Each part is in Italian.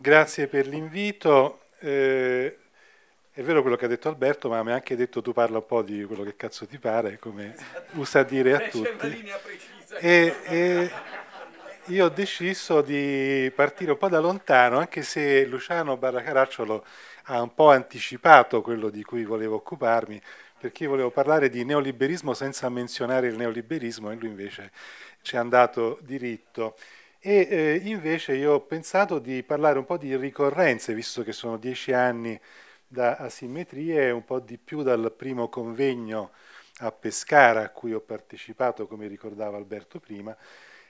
Grazie per l'invito. Eh, è vero quello che ha detto Alberto, ma mi ha anche detto tu parla un po' di quello che cazzo ti pare, come usa dire a tutti. E, e io ho deciso di partire un po' da lontano, anche se Luciano Barracaracciolo ha un po' anticipato quello di cui volevo occuparmi, perché io volevo parlare di neoliberismo senza menzionare il neoliberismo e lui invece ci è andato diritto. E eh, invece io ho pensato di parlare un po' di ricorrenze, visto che sono dieci anni da asimmetrie, un po' di più dal primo convegno a Pescara a cui ho partecipato, come ricordava Alberto prima,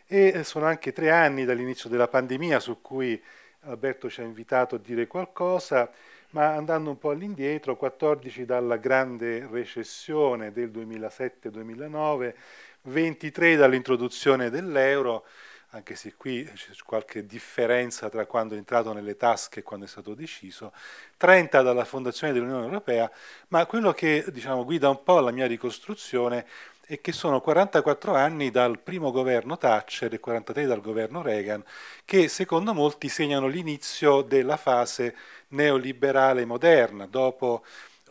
e eh, sono anche tre anni dall'inizio della pandemia su cui Alberto ci ha invitato a dire qualcosa, ma andando un po' all'indietro, 14 dalla grande recessione del 2007-2009, 23 dall'introduzione dell'euro, anche se qui c'è qualche differenza tra quando è entrato nelle tasche e quando è stato deciso, 30 dalla fondazione dell'Unione Europea, ma quello che diciamo, guida un po' la mia ricostruzione è che sono 44 anni dal primo governo Thatcher e 43 dal governo Reagan, che secondo molti segnano l'inizio della fase neoliberale moderna, dopo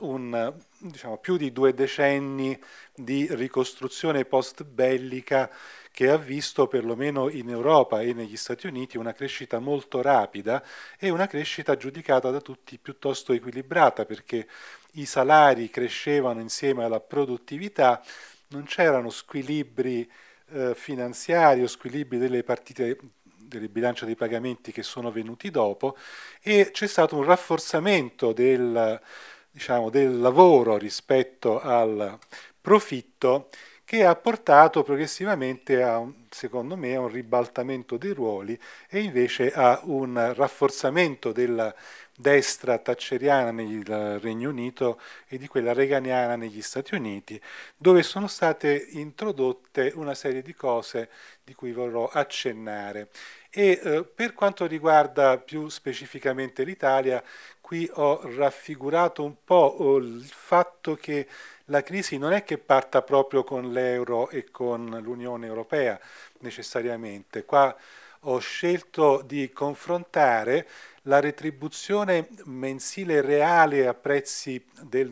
un, diciamo, più di due decenni di ricostruzione post bellica che ha visto perlomeno in Europa e negli Stati Uniti una crescita molto rapida e una crescita giudicata da tutti piuttosto equilibrata perché i salari crescevano insieme alla produttività, non c'erano squilibri eh, finanziari o squilibri delle partite delle bilance dei pagamenti che sono venuti dopo e c'è stato un rafforzamento del, diciamo, del lavoro rispetto al profitto che ha portato progressivamente a, secondo me, a un ribaltamento dei ruoli e invece a un rafforzamento della destra tacceriana nel Regno Unito e di quella reganiana negli Stati Uniti, dove sono state introdotte una serie di cose di cui vorrò accennare. E eh, per quanto riguarda più specificamente l'Italia, qui ho raffigurato un po' eh, il fatto che la crisi non è che parta proprio con l'euro e con l'Unione Europea necessariamente. Qua ho scelto di confrontare la retribuzione mensile reale a prezzi del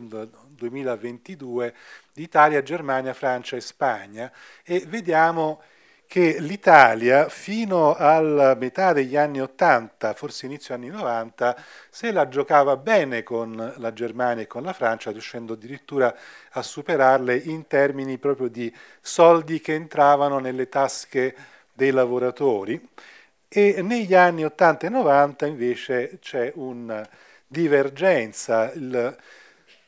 2022 di Italia, Germania, Francia e Spagna e vediamo che l'Italia fino alla metà degli anni 80, forse inizio anni 90, se la giocava bene con la Germania e con la Francia, riuscendo addirittura a superarle in termini proprio di soldi che entravano nelle tasche dei lavoratori. E negli anni 80 e 90 invece c'è una divergenza. Il,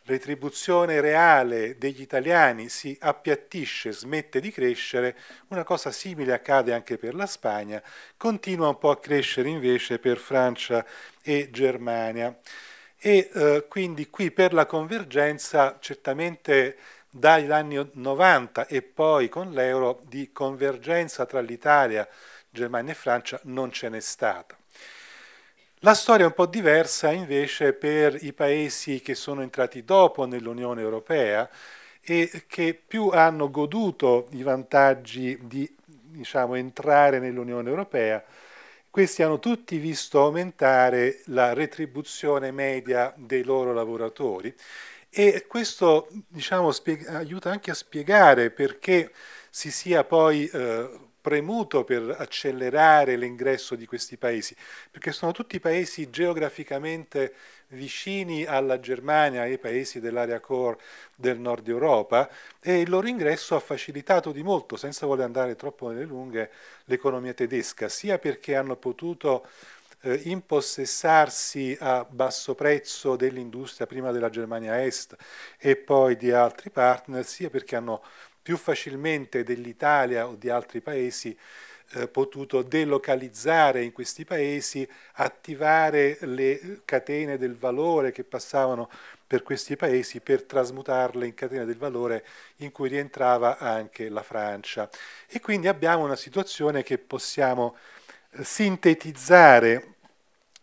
retribuzione reale degli italiani si appiattisce, smette di crescere, una cosa simile accade anche per la Spagna, continua un po' a crescere invece per Francia e Germania. E eh, quindi qui per la convergenza certamente dagli anni 90 e poi con l'euro di convergenza tra l'Italia, Germania e Francia non ce n'è stata. La storia è un po' diversa invece per i paesi che sono entrati dopo nell'Unione Europea e che più hanno goduto i vantaggi di diciamo, entrare nell'Unione Europea. Questi hanno tutti visto aumentare la retribuzione media dei loro lavoratori e questo diciamo, aiuta anche a spiegare perché si sia poi eh, premuto per accelerare l'ingresso di questi paesi, perché sono tutti paesi geograficamente vicini alla Germania e ai paesi dell'area core del nord Europa e il loro ingresso ha facilitato di molto, senza voler andare troppo nelle lunghe, l'economia tedesca, sia perché hanno potuto eh, impossessarsi a basso prezzo dell'industria prima della Germania Est e poi di altri partner, sia perché hanno più facilmente dell'Italia o di altri paesi eh, potuto delocalizzare in questi paesi, attivare le catene del valore che passavano per questi paesi per trasmutarle in catene del valore in cui rientrava anche la Francia. E quindi abbiamo una situazione che possiamo eh, sintetizzare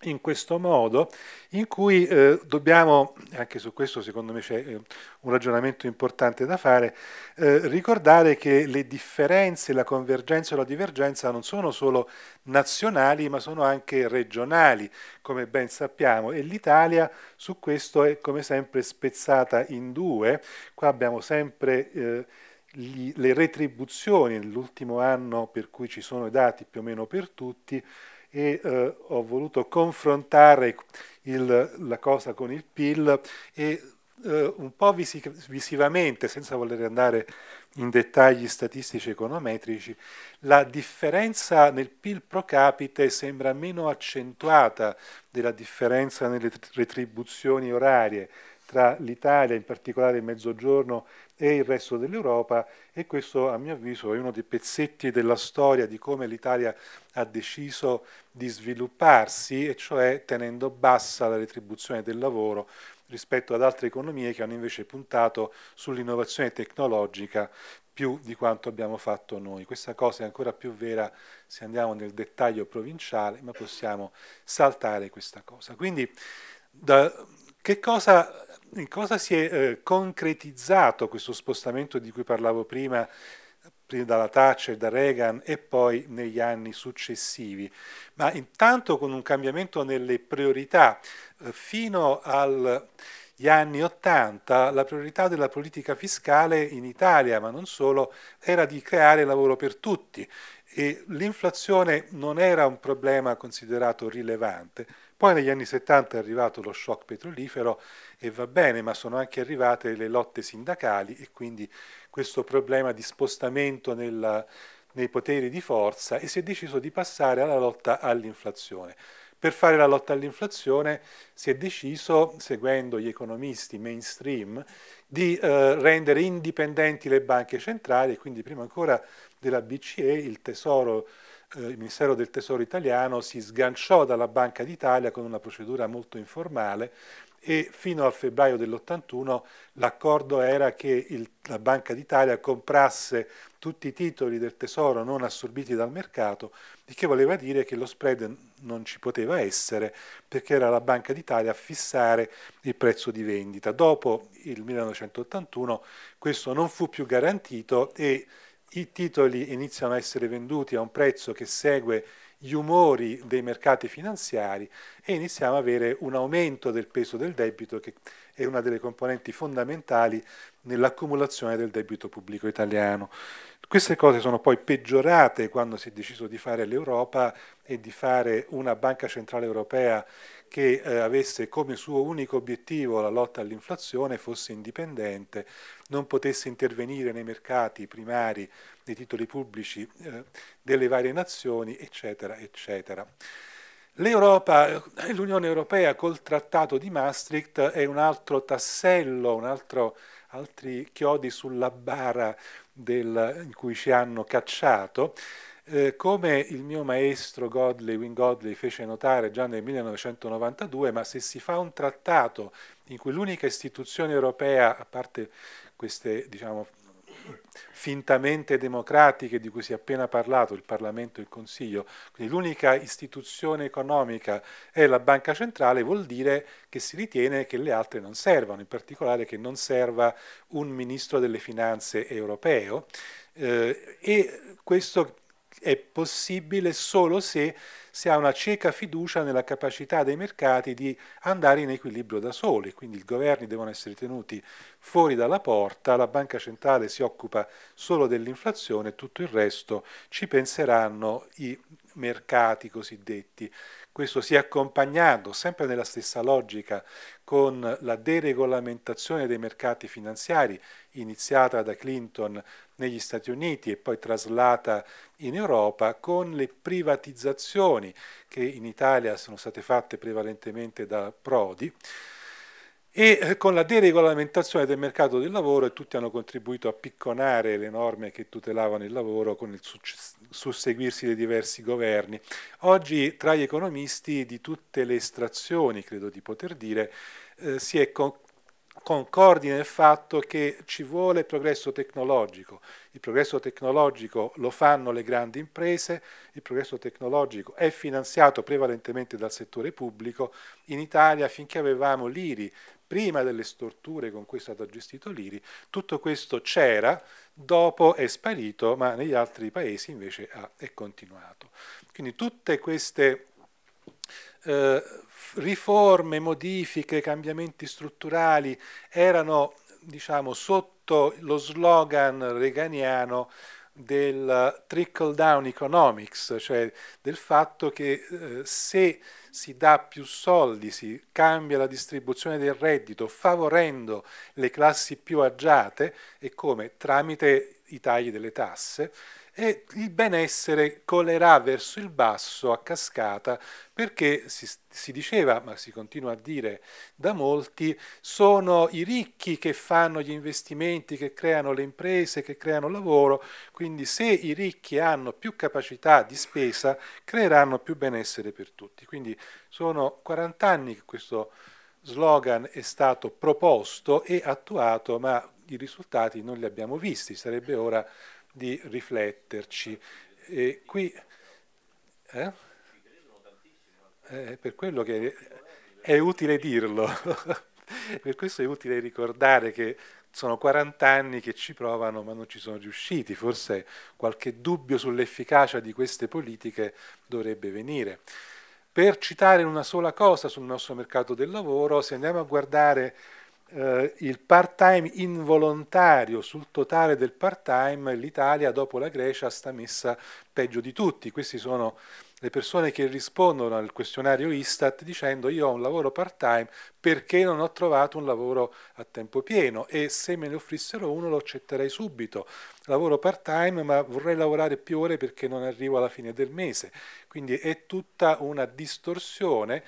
in questo modo in cui eh, dobbiamo, anche su questo secondo me c'è eh, un ragionamento importante da fare, eh, ricordare che le differenze, la convergenza e la divergenza non sono solo nazionali ma sono anche regionali, come ben sappiamo, e l'Italia su questo è come sempre spezzata in due, qua abbiamo sempre eh, gli, le retribuzioni nell'ultimo anno per cui ci sono i dati più o meno per tutti, e eh, ho voluto confrontare il, la cosa con il PIL e eh, un po' visi visivamente, senza voler andare in dettagli statistici econometrici, la differenza nel PIL pro capite sembra meno accentuata della differenza nelle retribuzioni orarie tra l'Italia, in particolare il Mezzogiorno, e il resto dell'Europa e questo a mio avviso è uno dei pezzetti della storia di come l'Italia ha deciso di svilupparsi e cioè tenendo bassa la retribuzione del lavoro rispetto ad altre economie che hanno invece puntato sull'innovazione tecnologica più di quanto abbiamo fatto noi. Questa cosa è ancora più vera se andiamo nel dettaglio provinciale, ma possiamo saltare questa cosa. Quindi da, che cosa, in cosa si è eh, concretizzato questo spostamento di cui parlavo prima, prima dalla Thatcher, da Reagan e poi negli anni successivi? Ma intanto con un cambiamento nelle priorità eh, fino al gli anni 80 la priorità della politica fiscale in Italia, ma non solo, era di creare lavoro per tutti e l'inflazione non era un problema considerato rilevante. Poi negli anni 70 è arrivato lo shock petrolifero e va bene, ma sono anche arrivate le lotte sindacali e quindi questo problema di spostamento nel, nei poteri di forza e si è deciso di passare alla lotta all'inflazione. Per fare la lotta all'inflazione si è deciso, seguendo gli economisti mainstream, di eh, rendere indipendenti le banche centrali e quindi prima ancora della BCE il tesoro eh, il Ministero del Tesoro italiano si sganciò dalla Banca d'Italia con una procedura molto informale e fino al febbraio dell'81 l'accordo era che il, la Banca d'Italia comprasse tutti i titoli del tesoro non assorbiti dal mercato, il che voleva dire che lo spread non ci poteva essere perché era la Banca d'Italia a fissare il prezzo di vendita. Dopo il 1981 questo non fu più garantito e i titoli iniziano a essere venduti a un prezzo che segue gli umori dei mercati finanziari e iniziamo ad avere un aumento del peso del debito che è una delle componenti fondamentali nell'accumulazione del debito pubblico italiano. Queste cose sono poi peggiorate quando si è deciso di fare l'Europa e di fare una banca centrale europea che eh, avesse come suo unico obiettivo la lotta all'inflazione, fosse indipendente, non potesse intervenire nei mercati primari dei titoli pubblici eh, delle varie nazioni, eccetera, eccetera. L'Europa, eh, l'Unione Europea col trattato di Maastricht è un altro tassello, un altro, altri chiodi sulla bara del, in cui ci hanno cacciato. Eh, come il mio maestro Godley, Win Godley fece notare già nel 1992, ma se si fa un trattato in cui l'unica istituzione europea, a parte queste diciamo, fintamente democratiche di cui si è appena parlato, il Parlamento e il Consiglio, quindi l'unica istituzione economica è la Banca Centrale, vuol dire che si ritiene che le altre non servano, in particolare che non serva un Ministro delle Finanze europeo eh, e questo è possibile solo se si ha una cieca fiducia nella capacità dei mercati di andare in equilibrio da soli, quindi i governi devono essere tenuti fuori dalla porta, la banca centrale si occupa solo dell'inflazione, tutto il resto ci penseranno i mercati cosiddetti. Questo si è accompagnato, sempre nella stessa logica, con la deregolamentazione dei mercati finanziari, iniziata da Clinton negli Stati Uniti e poi traslata in Europa, con le privatizzazioni che in Italia sono state fatte prevalentemente da Prodi e eh, con la deregolamentazione del mercato del lavoro e tutti hanno contribuito a picconare le norme che tutelavano il lavoro con il susseguirsi dei diversi governi. Oggi tra gli economisti di tutte le estrazioni, credo di poter dire, eh, si è con concordi nel fatto che ci vuole progresso tecnologico. Il progresso tecnologico lo fanno le grandi imprese, il progresso tecnologico è finanziato prevalentemente dal settore pubblico. In Italia finché avevamo l'IRI, prima delle storture con cui è stato gestito l'IRI, tutto questo c'era, dopo è sparito, ma negli altri paesi invece ha, è continuato. Quindi tutte queste eh, riforme, modifiche, cambiamenti strutturali erano diciamo, sotto lo slogan reganiano del trickle down economics, cioè del fatto che eh, se si dà più soldi, si cambia la distribuzione del reddito favorendo le classi più agiate e come tramite i tagli delle tasse, e il benessere colerà verso il basso a cascata perché si, si, diceva, ma si continua a dire da molti, sono i ricchi che fanno gli investimenti, che creano le imprese, che creano lavoro, quindi se i ricchi hanno più capacità di spesa creeranno più benessere per tutti. Quindi sono 40 anni che questo slogan è stato proposto e attuato, ma i risultati non li abbiamo visti, sarebbe ora di rifletterci. E qui, eh? Eh, per quello che è utile dirlo, per questo è utile ricordare che sono 40 anni che ci provano ma non ci sono riusciti, forse qualche dubbio sull'efficacia di queste politiche dovrebbe venire. Per citare una sola cosa sul nostro mercato del lavoro, se andiamo a guardare eh, il part-time involontario sul totale del part-time, l'Italia dopo la Grecia sta messa peggio di tutti. Questi sono le persone che rispondono al questionario Istat dicendo io ho un lavoro part-time perché non ho trovato un lavoro a tempo pieno e se me ne offrissero uno lo accetterei subito. Lavoro part-time ma vorrei lavorare più ore perché non arrivo alla fine del mese. Quindi è tutta una distorsione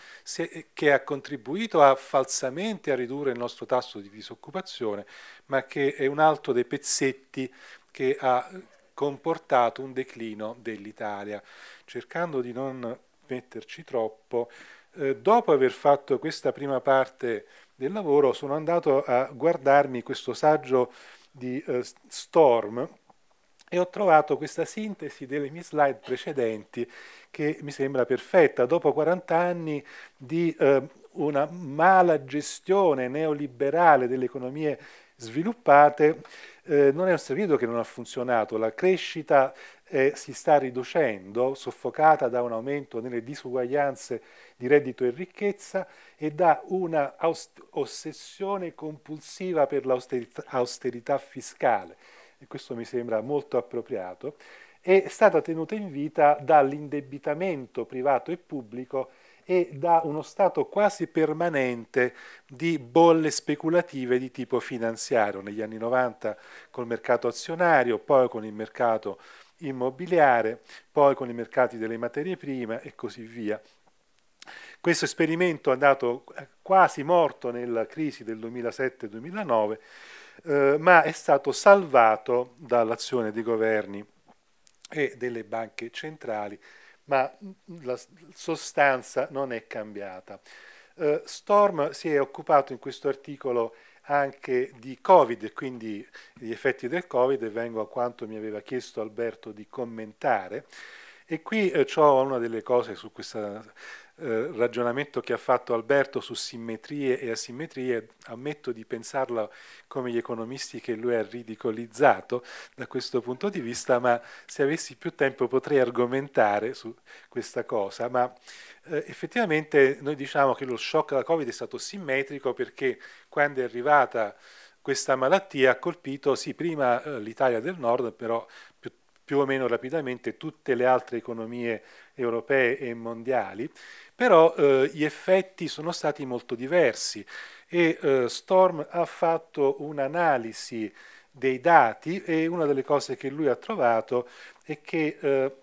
che ha contribuito a falsamente a ridurre il nostro tasso di disoccupazione, ma che è un altro dei pezzetti che ha comportato un declino dell'Italia. Cercando di non metterci troppo, eh, dopo aver fatto questa prima parte del lavoro sono andato a guardarmi questo saggio di eh, Storm e ho trovato questa sintesi delle mie slide precedenti che mi sembra perfetta. Dopo 40 anni di eh, una mala gestione neoliberale delle economie sviluppate, eh, non è un servizio che non ha funzionato, la crescita eh, si sta riducendo, soffocata da un aumento nelle disuguaglianze di reddito e ricchezza e da una ossessione compulsiva per l'austerità fiscale, e questo mi sembra molto appropriato, è stata tenuta in vita dall'indebitamento privato e pubblico e da uno stato quasi permanente di bolle speculative di tipo finanziario, negli anni 90 col mercato azionario, poi con il mercato immobiliare, poi con i mercati delle materie prime e così via. Questo esperimento è andato eh, quasi morto nella crisi del 2007-2009, eh, ma è stato salvato dall'azione dei governi e delle banche centrali ma la sostanza non è cambiata. Eh, Storm si è occupato in questo articolo anche di Covid, quindi gli effetti del Covid, e vengo a quanto mi aveva chiesto Alberto di commentare. E qui eh, ho una delle cose su questa eh, ragionamento che ha fatto Alberto su simmetrie e asimmetrie, ammetto di pensarlo come gli economisti che lui ha ridicolizzato da questo punto di vista, ma se avessi più tempo potrei argomentare su questa cosa, ma eh, effettivamente noi diciamo che lo shock alla Covid è stato simmetrico perché quando è arrivata questa malattia ha colpito sì prima eh, l'Italia del Nord, però più o meno rapidamente tutte le altre economie europee e mondiali, però eh, gli effetti sono stati molto diversi e eh, Storm ha fatto un'analisi dei dati e una delle cose che lui ha trovato è che eh,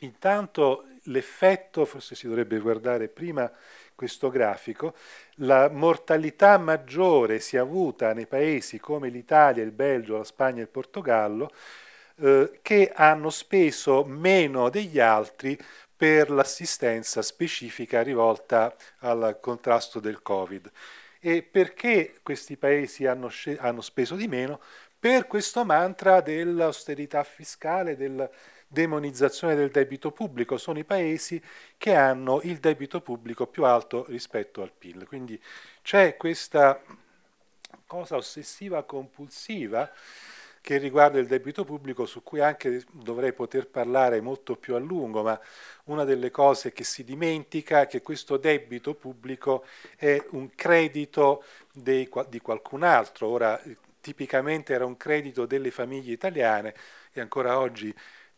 intanto l'effetto, forse si dovrebbe guardare prima questo grafico, la mortalità maggiore si è avuta nei paesi come l'Italia, il Belgio, la Spagna e il Portogallo eh, che hanno speso meno degli altri per l'assistenza specifica rivolta al contrasto del Covid. E perché questi paesi hanno, hanno speso di meno? Per questo mantra dell'austerità fiscale, della demonizzazione del debito pubblico sono i paesi che hanno il debito pubblico più alto rispetto al PIL. Quindi c'è questa cosa ossessiva compulsiva che riguarda il debito pubblico su cui anche dovrei poter parlare molto più a lungo, ma una delle cose che si dimentica è che questo debito pubblico è un credito dei, di qualcun altro. Ora, eh, tipicamente era un credito delle famiglie italiane e ancora oggi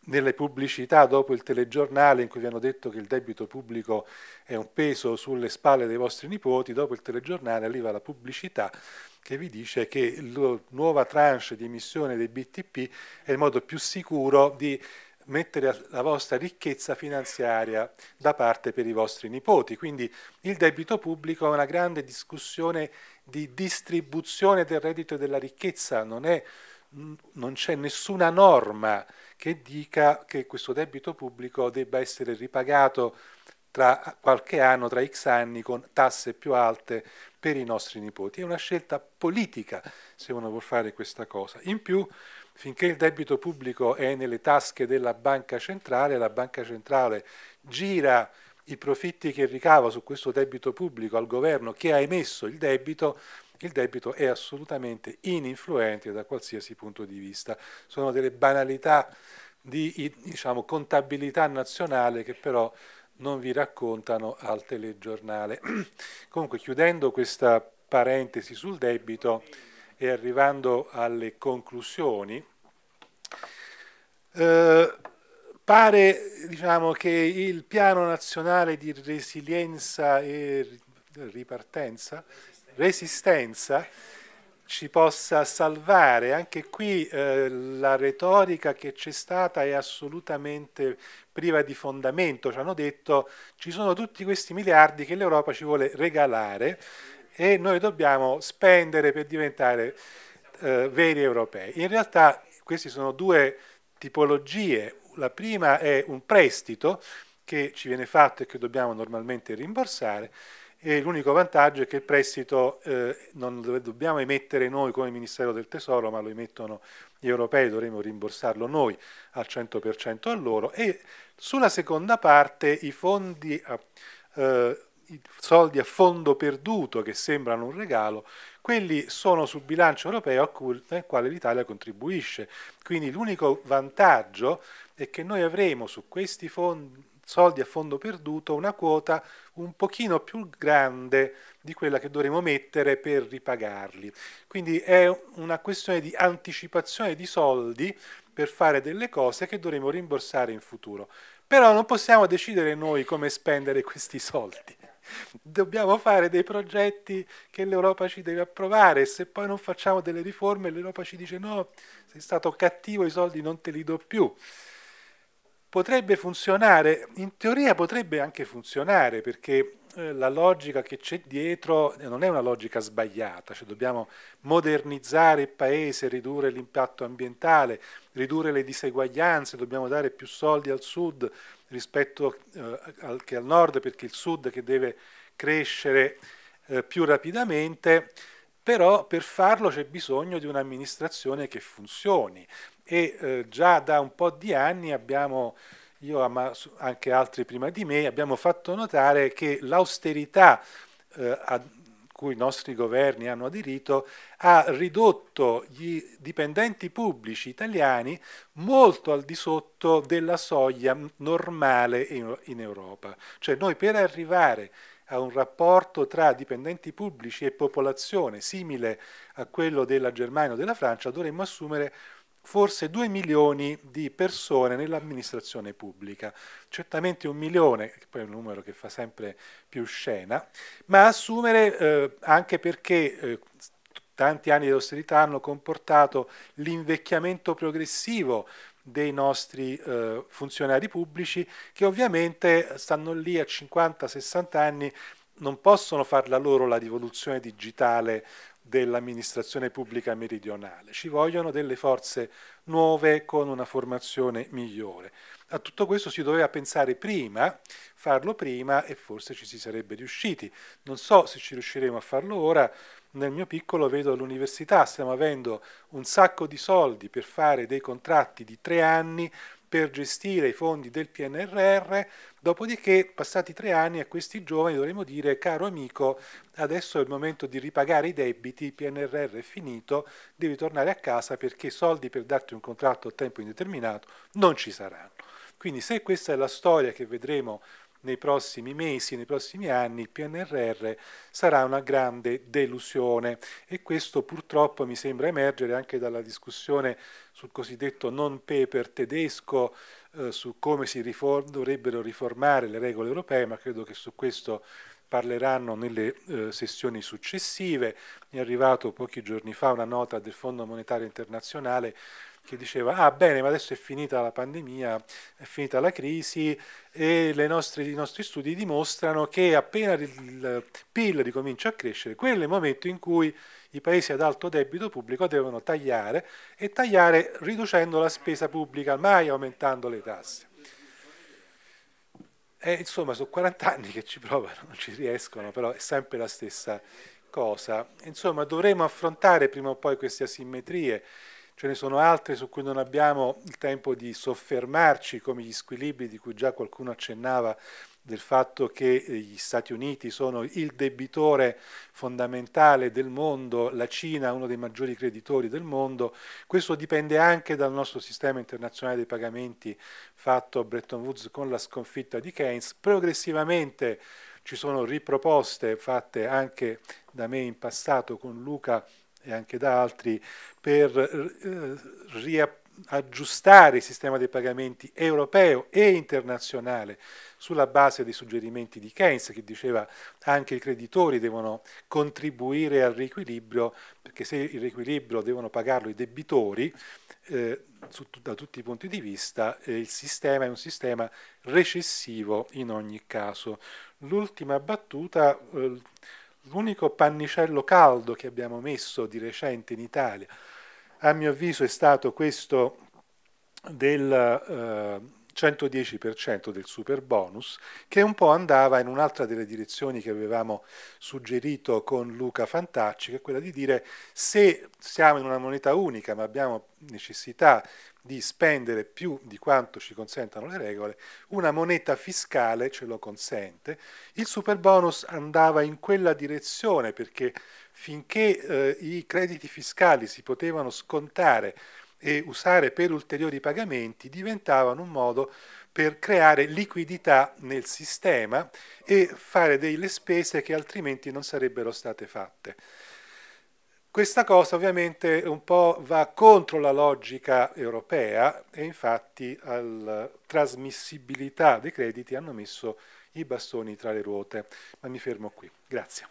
nelle pubblicità dopo il telegiornale in cui vi hanno detto che il debito pubblico è un peso sulle spalle dei vostri nipoti, dopo il telegiornale arriva la pubblicità che vi dice che la nuova tranche di emissione dei BTP è il modo più sicuro di mettere la vostra ricchezza finanziaria da parte per i vostri nipoti. Quindi il debito pubblico è una grande discussione di distribuzione del reddito e della ricchezza, non, c'è nessuna norma che dica che questo debito pubblico debba essere ripagato tra qualche anno, tra X anni, con tasse più alte per i nostri nipoti. È una scelta politica se uno vuole fare questa cosa. In più, finché il debito pubblico è nelle tasche della banca centrale, la banca centrale gira i profitti che ricava su questo debito pubblico al governo che ha emesso il debito il debito è assolutamente ininfluente da qualsiasi punto di vista. Sono delle banalità di diciamo, contabilità nazionale che però non vi raccontano al telegiornale. Comunque chiudendo questa parentesi sul debito e arrivando alle conclusioni, eh, pare diciamo, che il piano nazionale di resilienza e ripartenza, resistenza ci possa salvare. Anche qui eh, la retorica che c'è stata è assolutamente priva di fondamento. Ci hanno detto ci sono tutti questi miliardi che l'Europa ci vuole regalare e noi dobbiamo spendere per diventare eh, veri europei. In realtà queste sono due tipologie. La prima è un prestito che ci viene fatto e che dobbiamo normalmente rimborsare e l'unico vantaggio è che il prestito eh, non lo dobbiamo emettere noi come Ministero del Tesoro, ma lo emettono gli europei, dovremo rimborsarlo noi al 100% a loro e sulla seconda parte i fondi eh, i soldi a fondo perduto che sembrano un regalo, quelli sono sul bilancio europeo cui, al quale l'Italia contribuisce. Quindi l'unico vantaggio è che noi avremo su questi fondi soldi a fondo perduto una quota un pochino più grande di quella che dovremo mettere per ripagarli. Quindi è una questione di anticipazione di soldi per fare delle cose che dovremo rimborsare in futuro. Però non possiamo decidere noi come spendere questi soldi. Dobbiamo fare dei progetti che l'Europa ci deve approvare se poi non facciamo delle riforme l'Europa ci dice no, sei stato cattivo, i soldi non te li do più potrebbe funzionare, in teoria potrebbe anche funzionare perché eh, la logica che c'è dietro non è una logica sbagliata, cioè dobbiamo modernizzare il paese, ridurre l'impatto ambientale, ridurre le diseguaglianze, dobbiamo dare più soldi al sud rispetto eh, al, che al nord perché il sud che deve crescere eh, più rapidamente, però per farlo c'è bisogno di un'amministrazione che funzioni e eh, già da un po' di anni abbiamo, io anche altri prima di me, abbiamo fatto notare che l'austerità eh, a cui i nostri governi hanno aderito ha ridotto gli dipendenti pubblici italiani molto al di sotto della soglia normale in, in Europa. Cioè noi per arrivare a un rapporto tra dipendenti pubblici e popolazione simile a quello della Germania o della Francia, dovremmo assumere forse 2 milioni di persone nell'amministrazione pubblica, certamente un milione, che poi è un numero che fa sempre più scena, ma assumere eh, anche perché eh, tanti anni di austerità hanno comportato l'invecchiamento progressivo dei nostri eh, funzionari pubblici che ovviamente stanno lì a 50-60 anni non possono fare la loro la rivoluzione digitale dell'amministrazione pubblica meridionale. Ci vogliono delle forze nuove con una formazione migliore. A tutto questo si doveva pensare prima, farlo prima e forse ci si sarebbe riusciti. Non so se ci riusciremo a farlo ora, nel mio piccolo vedo l'università, stiamo avendo un sacco di soldi per fare dei contratti di tre anni per gestire i fondi del PNRR, dopodiché passati tre anni a questi giovani dovremmo dire caro amico, adesso è il momento di ripagare i debiti, il PNRR è finito, devi tornare a casa perché soldi per darti un contratto a tempo indeterminato non ci saranno. Quindi se questa è la storia che vedremo nei prossimi mesi, nei prossimi anni, il PNRR sarà una grande delusione e questo purtroppo mi sembra emergere anche dalla discussione sul cosiddetto non paper tedesco, eh, su come si riform dovrebbero riformare le regole europee, ma credo che su questo parleranno nelle eh, sessioni successive. Mi è arrivato pochi giorni fa una nota del Fondo Monetario Internazionale che diceva ah bene ma adesso è finita la pandemia, è finita la crisi e nostre, i nostri studi dimostrano che appena il PIL ricomincia a crescere, quello è il momento in cui i paesi ad alto debito pubblico devono tagliare e tagliare riducendo la spesa pubblica, mai aumentando le tasse. E eh, insomma, sono 40 anni che ci provano, non ci riescono, però è sempre la stessa cosa. Insomma, dovremo affrontare prima o poi queste asimmetrie, ce ne sono altre su cui non abbiamo il tempo di soffermarci, come gli squilibri di cui già qualcuno accennava del fatto che eh, gli Stati Uniti sono il debitore fondamentale del mondo, la Cina uno dei maggiori creditori del mondo, questo dipende anche dal nostro sistema internazionale dei pagamenti fatto a Bretton Woods con la sconfitta di Keynes. Progressivamente ci sono riproposte fatte anche da me in passato con Luca e anche da altri per eh, riappoggiare aggiustare il sistema dei pagamenti europeo e internazionale sulla base dei suggerimenti di Keynes che diceva anche i creditori devono contribuire al riequilibrio perché se il riequilibrio devono pagarlo i debitori eh, su, da tutti i punti di vista eh, il sistema è un sistema recessivo in ogni caso. L'ultima battuta, eh, l'unico pannicello caldo che abbiamo messo di recente in Italia a mio avviso è stato questo del... Eh, 110% del super bonus, che un po' andava in un'altra delle direzioni che avevamo suggerito con Luca Fantacci, che è quella di dire se siamo in una moneta unica ma abbiamo necessità di spendere più di quanto ci consentano le regole, una moneta fiscale ce lo consente. Il super bonus andava in quella direzione perché finché eh, i crediti fiscali si potevano scontare e usare per ulteriori pagamenti diventavano un modo per creare liquidità nel sistema e fare delle spese che altrimenti non sarebbero state fatte. Questa cosa ovviamente un po' va contro la logica europea e infatti alla trasmissibilità dei crediti hanno messo i bastoni tra le ruote. Ma mi fermo qui. Grazie.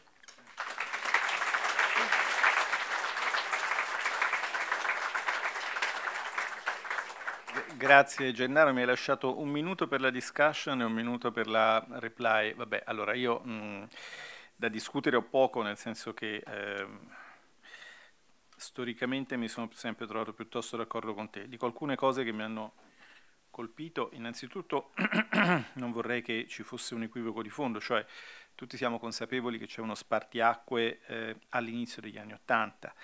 Grazie Gennaro, mi hai lasciato un minuto per la discussion e un minuto per la reply. Vabbè, allora io mh, mm, da discutere ho poco, nel senso che eh, storicamente mi sono sempre trovato piuttosto d'accordo con te. Dico alcune cose che mi hanno colpito. Innanzitutto non vorrei che ci fosse un equivoco di fondo, cioè tutti siamo consapevoli che c'è uno spartiacque eh, all'inizio degli anni Ottanta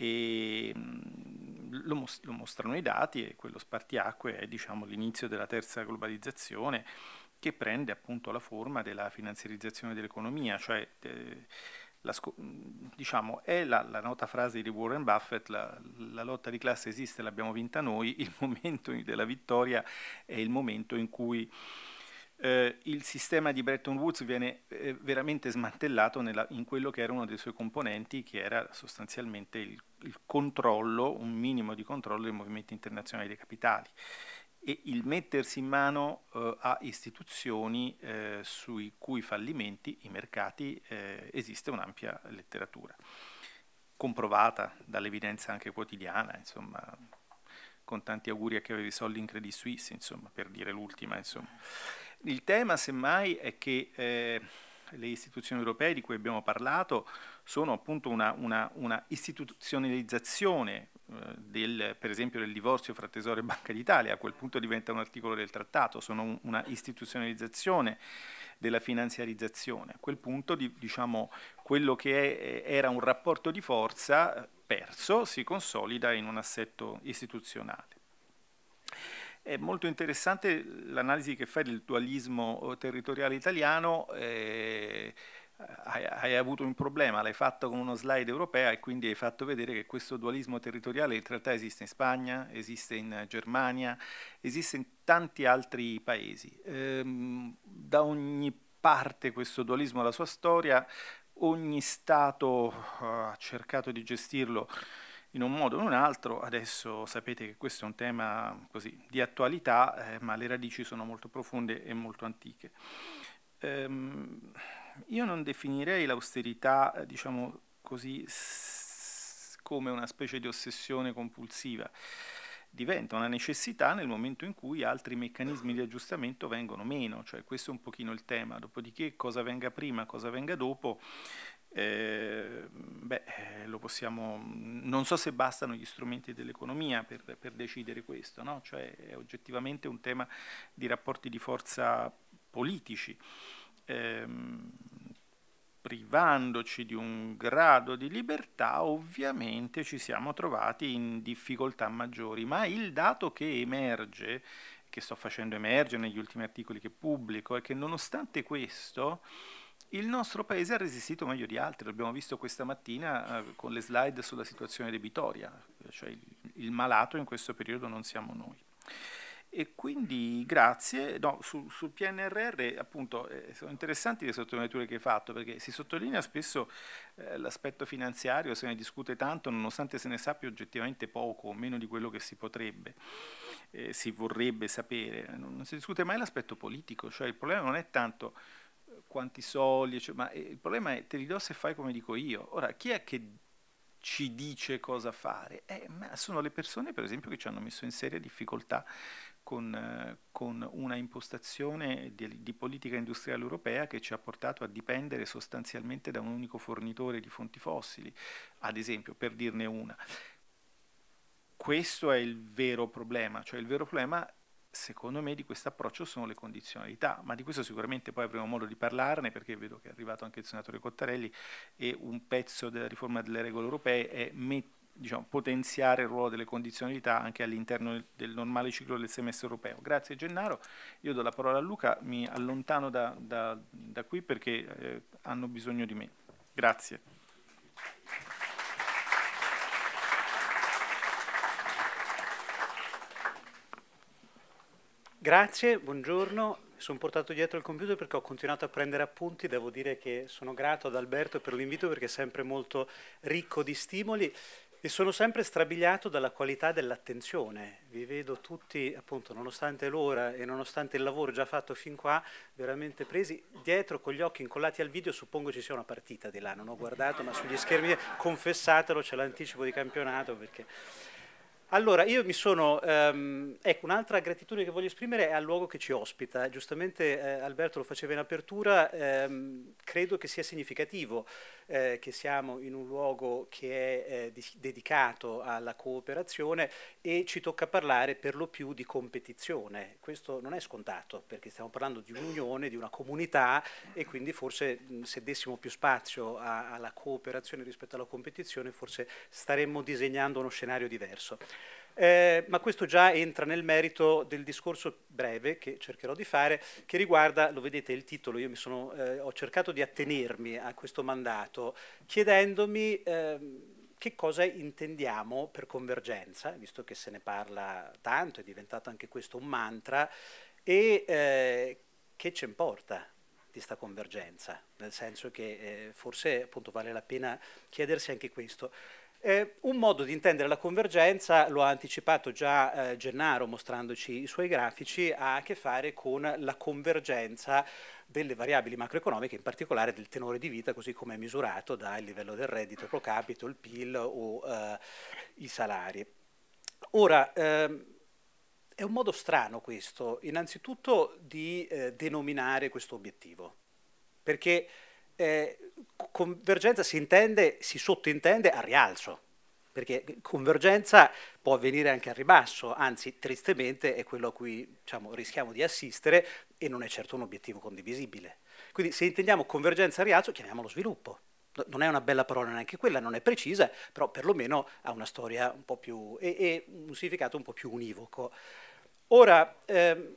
e mm, lo, mos- lo, mostrano i dati e quello spartiacque è diciamo, l'inizio della terza globalizzazione che prende appunto la forma della finanziarizzazione dell'economia, cioè eh, la sco- mm, diciamo, è la, la, nota frase di Warren Buffett, la, la lotta di classe esiste, l'abbiamo vinta noi, il momento della vittoria è il momento in cui eh, il sistema di Bretton Woods viene eh, veramente smantellato nella, in quello che era uno dei suoi componenti, che era sostanzialmente il, il controllo, un minimo di controllo dei movimenti internazionali dei capitali e il mettersi in mano eh, a istituzioni eh, sui cui fallimenti i mercati eh, esiste un'ampia letteratura, comprovata dall'evidenza anche quotidiana, insomma, con tanti auguri a chi avevi soldi in Credit Suisse, insomma, per dire l'ultima, insomma. Il tema semmai è che eh, le istituzioni europee di cui abbiamo parlato sono appunto una, una, una istituzionalizzazione eh, del, per esempio del divorzio fra Tesoro e Banca d'Italia, a quel punto diventa un articolo del trattato, sono una istituzionalizzazione della finanziarizzazione. A quel punto diciamo, quello che è, eh, era un rapporto di forza perso si consolida in un assetto istituzionale. È molto interessante l'analisi che fai del dualismo eh, territoriale italiano. Eh, hai, hai, avuto un problema, l'hai fatto con uno slide europeo e quindi hai fatto vedere che questo dualismo territoriale in realtà esiste in Spagna, esiste in Germania, esiste in tanti altri paesi. Ehm, da ogni parte questo dualismo ha la sua storia, ogni Stato eh, ha cercato di gestirlo in un modo o in un altro. Adesso sapete che questo è un tema così, di attualità, eh, ma le radici sono molto profonde e molto antiche. Ehm, io non definirei l'austerità, eh, diciamo così, come una specie di ossessione compulsiva. Diventa una necessità nel momento in cui altri meccanismi di aggiustamento vengono meno, cioè questo è un pochino il tema. Dopodiché cosa venga prima, cosa venga dopo, eh, beh, possiamo, non so se bastano gli strumenti dell'economia per, per, decidere questo, no? cioè è oggettivamente un tema di rapporti di forza politici, ehm, privandoci di un grado di libertà ovviamente ci siamo trovati in difficoltà maggiori, ma il dato che emerge che sto facendo emergere negli ultimi articoli che pubblico è che nonostante questo il nostro paese ha resistito meglio di altri, l'abbiamo visto questa mattina eh, con le slide sulla situazione debitoria, cioè il, malato in questo periodo non siamo noi. E quindi grazie, no, su, sul PNRR appunto eh, sono interessanti le sottolineature che hai fatto perché si sottolinea spesso eh, l'aspetto finanziario, se ne discute tanto nonostante se ne sappia oggettivamente poco o meno di quello che si potrebbe. Eh, si vorrebbe sapere, non, non si discute mai l'aspetto politico, cioè il problema non è tanto quanti soldi, cioè, ma eh, il problema è te li do se fai come dico io. Ora, chi è che ci dice cosa fare? Eh, sono le persone, per esempio, che ci hanno messo in seria difficoltà con, eh, con una impostazione di, di, politica industriale europea che ci ha portato a dipendere sostanzialmente da un unico fornitore di fonti fossili, ad esempio, per dirne una. Questo è il vero problema, cioè il vero problema secondo me, di questo approccio sono le condizionalità, ma di questo sicuramente poi avremo modo di parlarne perché vedo che è arrivato anche il senatore Cottarelli e un pezzo della riforma delle regole europee è mettere Diciamo, potenziare il ruolo delle condizionalità anche all'interno del normale ciclo del semestre europeo. Grazie Gennaro, io do la parola a Luca, mi allontano da, da, da qui perché eh, hanno bisogno di me. Grazie. Grazie, buongiorno. Sono portato dietro il computer perché ho continuato a prendere appunti. Devo dire che sono grato ad Alberto per l'invito perché è sempre molto ricco di stimoli e sono sempre strabiliato dalla qualità dell'attenzione. Vi vedo tutti, appunto, nonostante l'ora e nonostante il lavoro già fatto fin qua, veramente presi dietro con gli occhi incollati al video. Suppongo ci sia una partita di là, non ho guardato, ma sugli schermi confessatelo, c'è l'anticipo di campionato perché allora, io mi sono... Ehm, ecco, un'altra gratitudine che voglio esprimere è al luogo che ci ospita. Giustamente eh, Alberto lo faceva in apertura, ehm, credo che sia significativo eh, che siamo in un luogo che è eh, di, dedicato alla cooperazione e ci tocca parlare per lo più di competizione. Questo non è scontato, perché stiamo parlando di un'unione, di una comunità e quindi forse mh, se dessimo più spazio a, alla cooperazione rispetto alla competizione, forse staremmo disegnando uno scenario diverso. Eh, ma questo già entra nel merito del discorso breve che cercherò di fare, che riguarda, lo vedete il titolo, io sono, eh, ho cercato di attenermi a questo mandato chiedendomi eh, che cosa intendiamo per convergenza, visto che se ne parla tanto, è diventato anche questo un mantra, e eh, che ci importa di questa convergenza, nel senso che eh, forse appunto vale la pena chiedersi anche questo. Eh, un modo di intendere la convergenza, lo ha anticipato già eh, Gennaro mostrandoci i suoi grafici, ha a che fare con la convergenza delle variabili macroeconomiche, in particolare del tenore di vita, così come è misurato dal livello del reddito pro capite, il PIL o eh, i salari. Ora, ehm, è un modo strano questo, innanzitutto di eh, denominare questo obiettivo, perché eh, convergenza si intende, si sottintende a rialzo, perché convergenza può avvenire anche al ribasso, anzi tristemente è quello a cui diciamo, rischiamo di assistere e non è certo un obiettivo condivisibile. Quindi se intendiamo convergenza a rialzo chiamiamolo sviluppo. Non è una bella parola neanche quella, non è precisa, però perlomeno ha una storia un po' più e, e un significato un po' più univoco. Ora, ehm,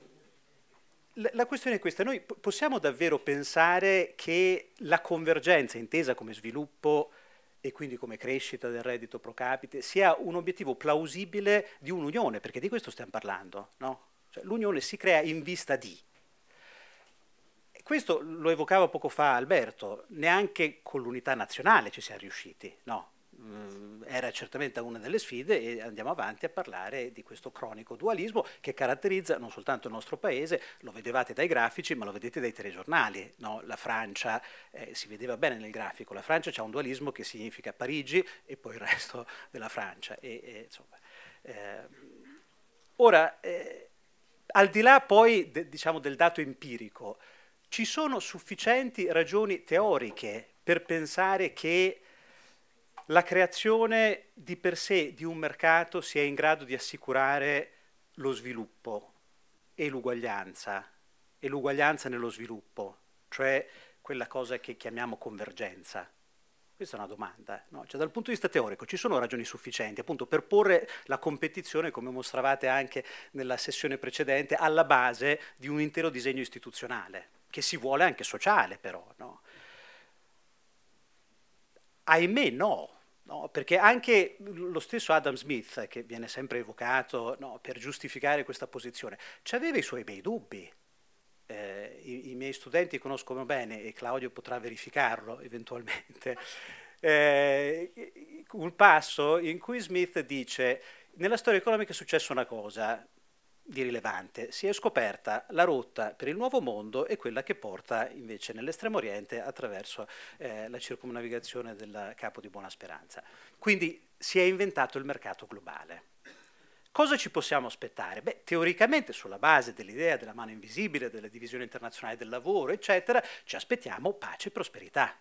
la questione è questa, noi possiamo davvero pensare che la convergenza intesa come sviluppo e quindi come crescita del reddito pro capite sia un obiettivo plausibile di un'unione, perché di questo stiamo parlando, no? cioè, l'unione si crea in vista di. questo lo evocava poco fa Alberto, neanche con l'unità nazionale ci siamo riusciti, no? Mm, era certamente una delle sfide e andiamo avanti a parlare di questo cronico dualismo che caratterizza non soltanto il nostro paese, lo vedevate dai grafici ma lo vedete dai telegiornali, no? la Francia eh, si vedeva bene nel grafico, la Francia ha un dualismo che significa Parigi e poi il resto della Francia. E, e, insomma, eh, ora, eh, al di là poi de, diciamo, del dato empirico, ci sono sufficienti ragioni teoriche per pensare che la creazione di per sé di un mercato sia in grado di assicurare lo sviluppo e l'uguaglianza, e l'uguaglianza nello sviluppo, cioè quella cosa che chiamiamo convergenza. Questa è una domanda. No? Cioè, dal punto di vista teorico ci sono ragioni sufficienti appunto, per porre la competizione, come mostravate anche nella sessione precedente, alla base di un intero disegno istituzionale, che si vuole anche sociale però. No? Ahimè no, No, perché anche lo stesso Adam Smith, eh, che viene sempre evocato no, per giustificare questa posizione, aveva i suoi bei dubbi. Eh, i, i, miei studenti conoscono bene, e Claudio potrà verificarlo eventualmente, eh, un passo in cui Smith dice nella storia economica è successa una cosa, di rilevante, si è scoperta la rotta per il nuovo mondo e quella che porta invece nell'estremo oriente attraverso eh, la circumnavigazione del Capo di Buona Speranza. Quindi si è inventato il mercato globale. Cosa ci possiamo aspettare? Beh, teoricamente, sulla base dell'idea della mano invisibile, della divisione internazionale del lavoro, eccetera, ci aspettiamo pace e prosperità.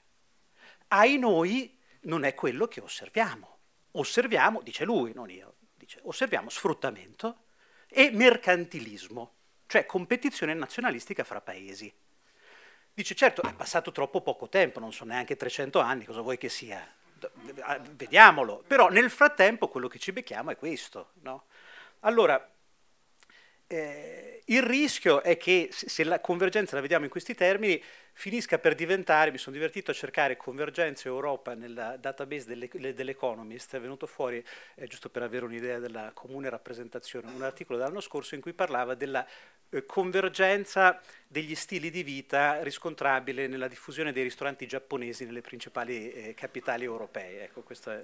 Ai noi non è quello che osserviamo. Osserviamo, dice lui, non io, dice, osserviamo sfruttamento, e mercantilismo, cioè competizione nazionalistica fra paesi. Dice, certo, è passato troppo poco tempo, non sono neanche 300 anni, cosa vuoi che sia? Ah, vediamolo. Però nel frattempo quello che ci becchiamo è questo. No? Allora, eh, il rischio è che se la convergenza la vediamo in questi termini finisca per diventare, mi sono divertito a cercare convergenza Europa nel database delle, dell'Economist, è venuto fuori, eh, giusto per avere un'idea della comune rappresentazione, un articolo dell'anno scorso in cui parlava della eh, convergenza degli stili di vita riscontrabile nella diffusione dei ristoranti giapponesi nelle principali eh, capitali europee. Ecco, è...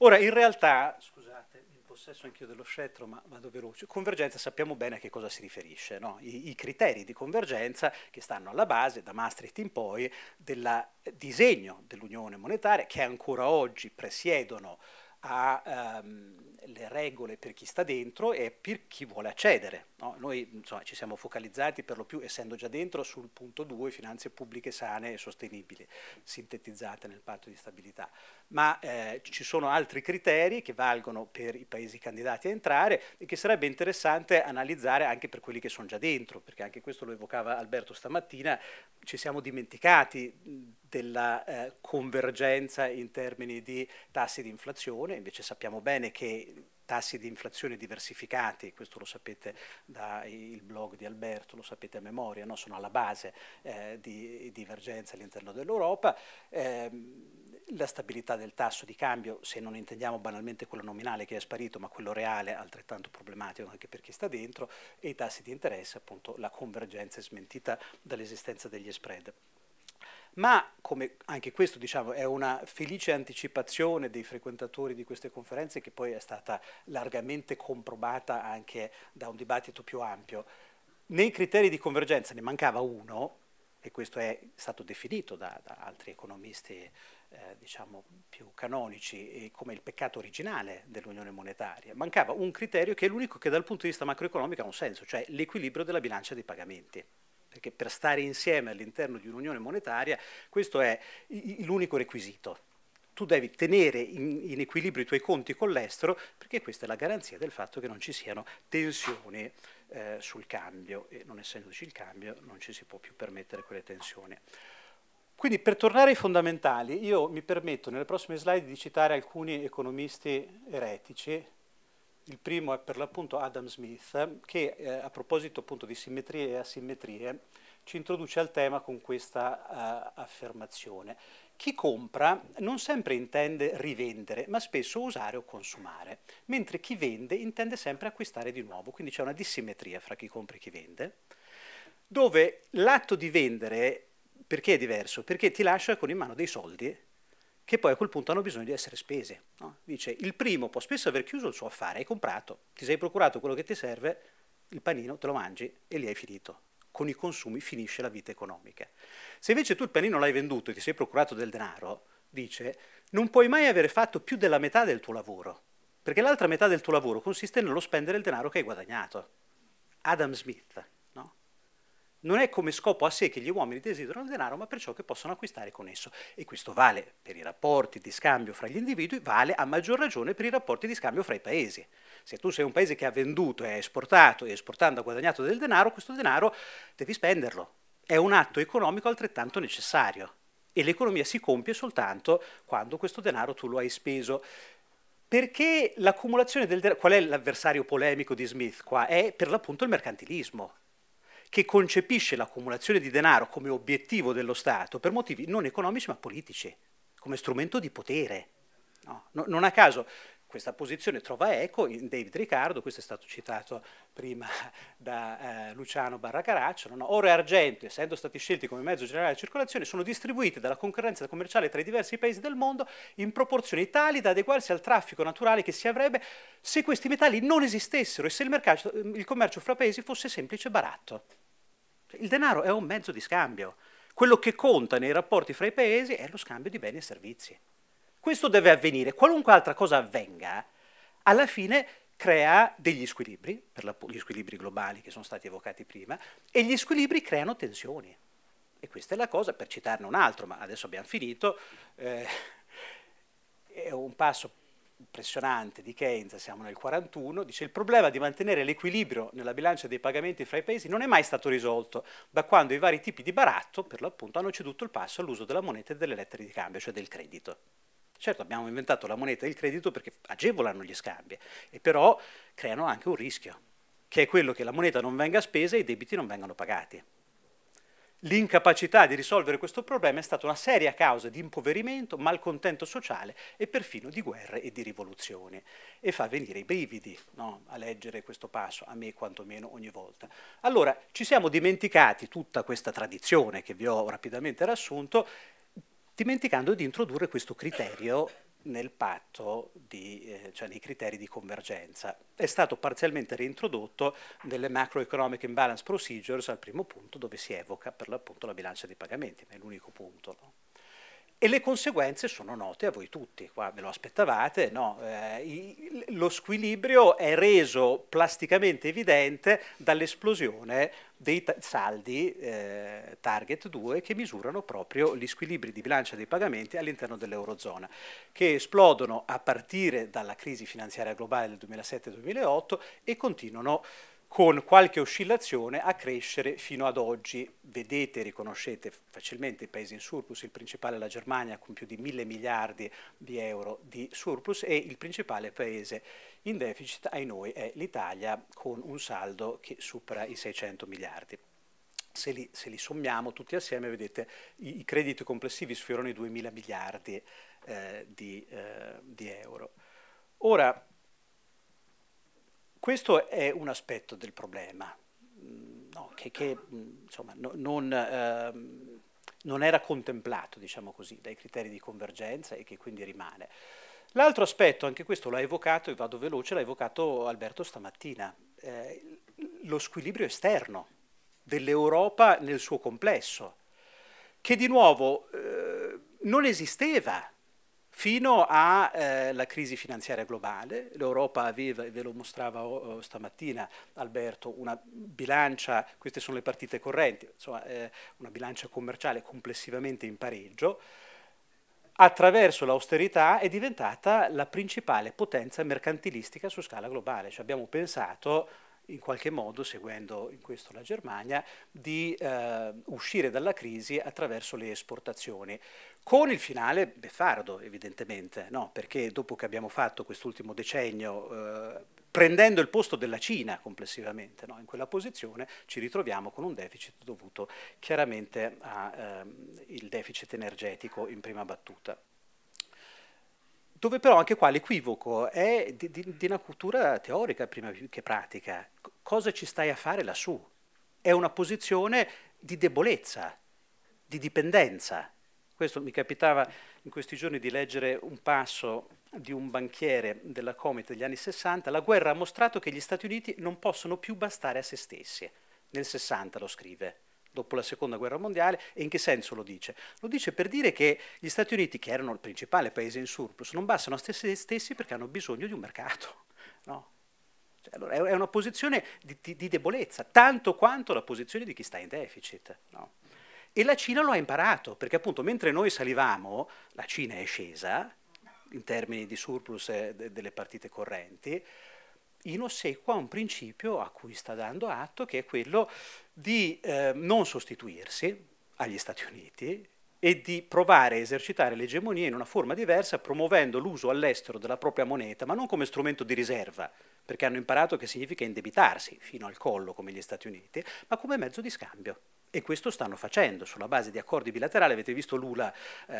Ora, in realtà, scusate, possesso anch'io dello scettro, ma vado veloce. Convergenza sappiamo bene a che cosa si riferisce, no? I, I, criteri di convergenza che stanno alla base, da Maastricht in poi, del eh, disegno dell'unione monetaria che ancora oggi presiedono a, ehm, le regole per chi sta dentro e per chi vuole accedere. No? Noi insomma, ci siamo focalizzati per lo più, essendo già dentro, sul punto 2, finanze pubbliche sane e sostenibili, sintetizzate nel patto di stabilità. Ma eh, ci sono altri criteri che valgono per i paesi candidati a entrare e che sarebbe interessante analizzare anche per quelli che sono già dentro, perché anche questo lo evocava Alberto stamattina, ci siamo dimenticati della eh, convergenza in termini di tassi di inflazione, invece sappiamo bene che tassi di inflazione diversificati, questo lo sapete dal blog di Alberto, lo sapete a memoria, no? sono alla base eh, di divergenze all'interno dell'Europa, eh, la stabilità del tasso di cambio, se non intendiamo banalmente quello nominale che è sparito, ma quello reale altrettanto problematico anche per chi sta dentro, e i tassi di interesse, appunto la convergenza è smentita dall'esistenza degli spread ma come anche questo diciamo, è una felice anticipazione dei frequentatori di queste conferenze che poi è stata largamente comprobata anche da un dibattito più ampio. Nei criteri di convergenza ne mancava uno, e questo è stato definito da, da altri economisti eh, diciamo, più canonici eh, come il peccato originale dell'unione monetaria, mancava un criterio che è l'unico che dal punto di vista macroeconomico ha un senso, cioè l'equilibrio della bilancia dei pagamenti perché per stare insieme all'interno di un'unione monetaria questo è l'unico requisito. Tu devi tenere in, in equilibrio i tuoi conti con l'estero perché questa è la garanzia del fatto che non ci siano tensioni eh, sul cambio e non essendoci il cambio non ci si può più permettere quelle tensioni. Quindi per tornare ai fondamentali, io mi permetto nelle prossime slide di citare alcuni economisti eretici, il primo è per l'appunto Adam Smith, che eh, a proposito appunto di simmetrie e asimmetrie ci introduce al tema con questa uh, affermazione. Chi compra non sempre intende rivendere, ma spesso usare o consumare, mentre chi vende intende sempre acquistare di nuovo, quindi c'è una dissimmetria fra chi compra e chi vende, dove l'atto di vendere perché è diverso? Perché ti lascia con in mano dei soldi che poi a quel punto hanno bisogno di essere spese. No? Dice, il primo può spesso aver chiuso il suo affare, hai comprato, ti sei procurato quello che ti serve, il panino te lo mangi e lì hai finito. Con i consumi finisce la vita economica. Se invece tu il panino l'hai venduto e ti sei procurato del denaro, dice, non puoi mai aver fatto più della metà del tuo lavoro, perché l'altra metà del tuo lavoro consiste nello spendere il denaro che hai guadagnato. Adam Smith, non è come scopo a sé che gli uomini desiderano il denaro, ma per ciò che possono acquistare con esso. E questo vale per i rapporti di scambio fra gli individui, vale a maggior ragione per i rapporti di scambio fra i paesi. Se tu sei un paese che ha venduto e ha esportato e esportando ha guadagnato del denaro, questo denaro devi spenderlo. È un atto economico altrettanto necessario. E l'economia si compie soltanto quando questo denaro tu lo hai speso. Perché l'accumulazione del denaro, qual è l'avversario polemico di Smith qua? È per l'appunto il mercantilismo che concepisce l'accumulazione di denaro come obiettivo dello Stato per motivi non economici ma politici, come strumento di potere. No? non a caso questa posizione trova eco in David Riccardo, questo è stato citato prima da eh, Luciano Barracaraccio, no? oro e argento, essendo stati scelti come mezzo generale di circolazione, sono distribuiti dalla concorrenza commerciale tra i diversi paesi del mondo in proporzioni tali da adeguarsi al traffico naturale che si avrebbe se questi metalli non esistessero e se il, mercato, il commercio fra paesi fosse semplice baratto. Il denaro è un mezzo di scambio. Quello che conta nei rapporti fra i paesi è lo scambio di beni e servizi. Questo deve avvenire. Qualunque altra cosa avvenga, alla fine crea degli squilibri, per gli squilibri globali che sono stati evocati prima, e gli squilibri creano tensioni. E questa è la cosa, per citarne un altro, ma adesso abbiamo finito, eh, è un passo impressionante di Keynes, siamo nel 41, dice il problema di mantenere l'equilibrio nella bilancia dei pagamenti fra i paesi non è mai stato risolto da quando i vari tipi di baratto, per l'appunto, hanno ceduto il passo all'uso della moneta e delle lettere di cambio, cioè del credito. Certo, abbiamo inventato la moneta e il credito perché agevolano gli scambi, e però creano anche un rischio, che è quello che la moneta non venga spesa e i debiti non vengano pagati. L'incapacità di risolvere questo problema è stata una seria causa di impoverimento, malcontento sociale e perfino di guerre e di rivoluzioni. E fa venire i brividi no? a leggere questo passo, a me quantomeno ogni volta. Allora, ci siamo dimenticati tutta questa tradizione che vi ho rapidamente riassunto dimenticando di introdurre questo criterio nel patto, di, eh, cioè nei criteri di convergenza. È stato parzialmente reintrodotto nelle Macroeconomic Imbalance Procedures al primo punto dove si evoca per l'appunto la bilancia dei pagamenti, ma è l'unico punto. No? e le conseguenze sono note a voi tutti, qua ve lo aspettavate, no? eh, lo squilibrio è reso plasticamente evidente dall'esplosione dei saldi eh, target 2 che misurano proprio gli squilibri di bilancia dei pagamenti all'interno dell'Eurozona, che esplodono a partire dalla crisi finanziaria globale del 2007-2008 e continuano con qualche oscillazione a crescere fino ad oggi. Vedete, riconoscete facilmente i paesi in surplus, il principale è la Germania con più di mille miliardi di euro di surplus e il principale paese in deficit ai noi è l'Italia con un saldo che supera i 600 miliardi. Se li, se li sommiamo tutti assieme vedete i, i crediti complessivi sfiorano i 2 mila miliardi eh, di, eh, di euro. Ora, questo è un aspetto del problema, mm, no, che, che mm, insomma, no, non, eh, non, era contemplato diciamo così, dai criteri di convergenza e che quindi rimane. L'altro aspetto, anche questo l'ha evocato, e vado veloce, l'ha evocato Alberto stamattina, eh, lo squilibrio esterno dell'Europa nel suo complesso, che di nuovo eh, non esisteva fino alla eh, crisi finanziaria globale. L'Europa aveva, ve lo mostrava oh, stamattina Alberto, una bilancia, queste sono le partite correnti, insomma, eh, una bilancia commerciale complessivamente in pareggio, attraverso l'austerità è diventata la principale potenza mercantilistica su scala globale. Cioè abbiamo pensato in qualche modo, seguendo in questo la Germania, di eh, uscire dalla crisi attraverso le esportazioni, con il finale beffardo evidentemente, no? perché dopo che abbiamo fatto quest'ultimo decennio eh, prendendo il posto della Cina complessivamente no? in quella posizione, ci ritroviamo con un deficit dovuto chiaramente al ehm, deficit energetico in prima battuta dove però anche qua l'equivoco è di, di, di una cultura teorica prima che pratica. cosa ci stai a fare lassù? È una posizione di debolezza, di dipendenza. Questo mi capitava in questi giorni di leggere un passo di un banchiere della Comit degli anni 60. La guerra ha mostrato che gli Stati Uniti non possono più bastare a se stessi. Nel 60 lo scrive dopo la seconda guerra mondiale e in che senso lo dice? Lo dice per dire che gli Stati Uniti, che erano il principale paese in surplus, non bastano a se stessi perché hanno bisogno di un mercato. No? Cioè, allora, è una posizione di, di, di, debolezza, tanto quanto la posizione di chi sta in deficit. No? E la Cina lo ha imparato, perché appunto mentre noi salivamo, la Cina è scesa in termini di surplus eh, delle partite correnti, in ossequio a un principio a cui sta dando atto, che è quello di eh, non sostituirsi agli Stati Uniti e di provare a esercitare l'egemonia in una forma diversa, promuovendo l'uso all'estero della propria moneta, ma non come strumento di riserva, perché hanno imparato che significa indebitarsi fino al collo come gli Stati Uniti, ma come mezzo di scambio e questo stanno facendo sulla base di accordi bilaterali. Avete visto Lula eh,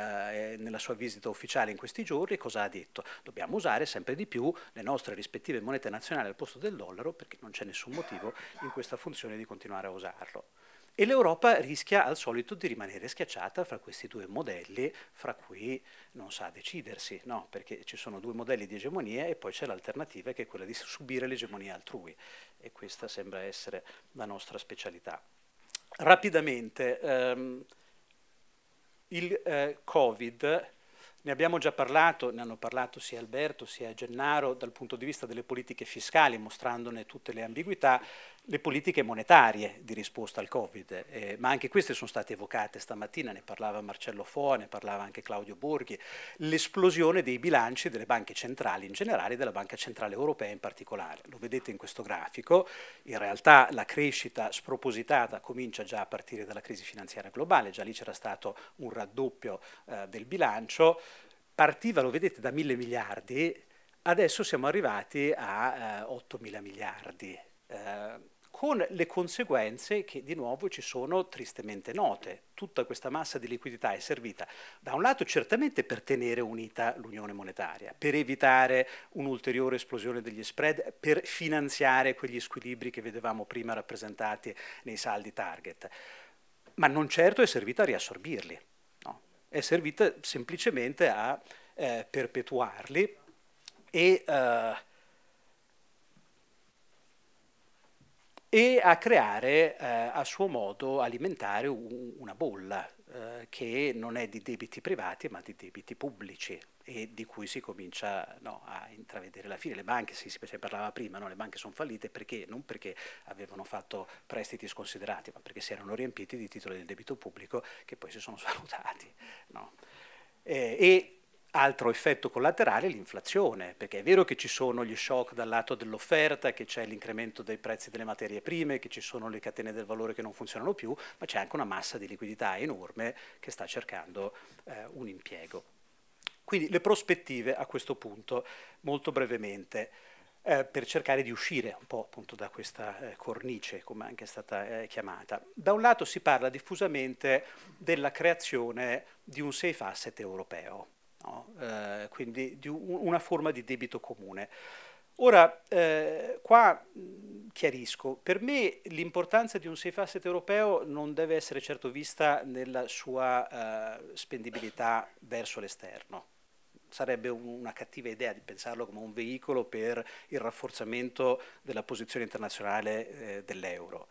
eh, nella sua visita ufficiale in questi giorni cosa ha detto? Dobbiamo usare sempre di più le nostre rispettive monete nazionali al posto del dollaro perché non c'è nessun motivo in questa funzione di continuare a usarlo. E l'Europa rischia al solito di rimanere schiacciata fra questi due modelli, fra cui non sa decidersi, no? perché ci sono due modelli di egemonia e poi c'è l'alternativa che è quella di subire l'egemonia altrui. E questa sembra essere la nostra specialità. Rapidamente, ehm, il eh, Covid, ne abbiamo già parlato, ne hanno parlato sia Alberto sia Gennaro dal punto di vista delle politiche fiscali, mostrandone tutte le ambiguità, le politiche monetarie di risposta al Covid, eh, ma anche queste sono state evocate stamattina, ne parlava Marcello Foa, ne parlava anche Claudio Borghi, l'esplosione dei bilanci delle banche centrali in generale e della Banca Centrale Europea in particolare. Lo vedete in questo grafico, in realtà la crescita spropositata comincia già a partire dalla crisi finanziaria globale, già lì c'era stato un raddoppio eh, del bilancio, partiva, lo vedete, da mille miliardi, adesso siamo arrivati a eh, 8 mila miliardi. Eh, con le conseguenze che di nuovo ci sono tristemente note. Tutta questa massa di liquidità è servita da un lato certamente per tenere unita l'unione monetaria, per evitare un'ulteriore esplosione degli spread, per finanziare quegli squilibri che vedevamo prima rappresentati nei saldi target, ma non certo è servita a riassorbirli, no? è servita semplicemente a eh, perpetuarli e eh, e a creare eh, a suo modo alimentare una bolla eh, che non è di debiti privati ma di debiti pubblici e di cui si comincia no, a intravedere la fine. Le banche, si, si parlava prima, no? le banche sono fallite perché non perché avevano fatto prestiti sconsiderati, ma perché si erano riempiti di titoli del debito pubblico che poi si sono svalutati. No? Eh, e Altro effetto collaterale è l'inflazione, perché è vero che ci sono gli shock dal lato dell'offerta, che c'è l'incremento dei prezzi delle materie prime, che ci sono le catene del valore che non funzionano più, ma c'è anche una massa di liquidità enorme che sta cercando eh, un impiego. Quindi le prospettive a questo punto, molto brevemente, eh, per cercare di uscire un po' appunto da questa eh, cornice, come anche è stata eh, chiamata. Da un lato si parla diffusamente della creazione di un safe asset europeo, no? eh, quindi una forma di debito comune. Ora, eh, qua chiarisco, per me l'importanza di un safe asset europeo non deve essere certo vista nella sua eh, spendibilità verso l'esterno. Sarebbe una cattiva idea di pensarlo come un veicolo per il rafforzamento della posizione internazionale eh, dell'euro.